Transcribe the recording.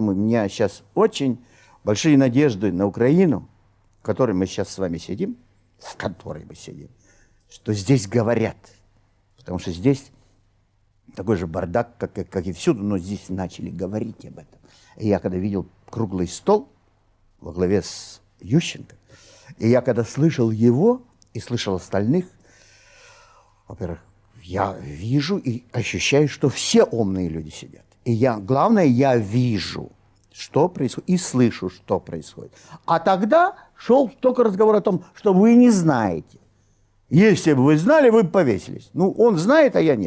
У меня сейчас очень большие надежды на Украину, в которой мы сейчас с вами сидим, в которой мы сидим, что здесь говорят. Потому что здесь такой же бардак, как, как и всюду, но здесь начали говорить об этом. И я когда видел круглый стол во главе с Ющенко, и я когда слышал его и слышал остальных, во-первых, я вижу и ощущаю, что все умные люди сидят. И я, главное, я вижу, что происходит, и слышу, что происходит. А тогда шел только разговор о том, что вы не знаете. Если бы вы знали, вы бы повесились. Ну, он знает, а я нет.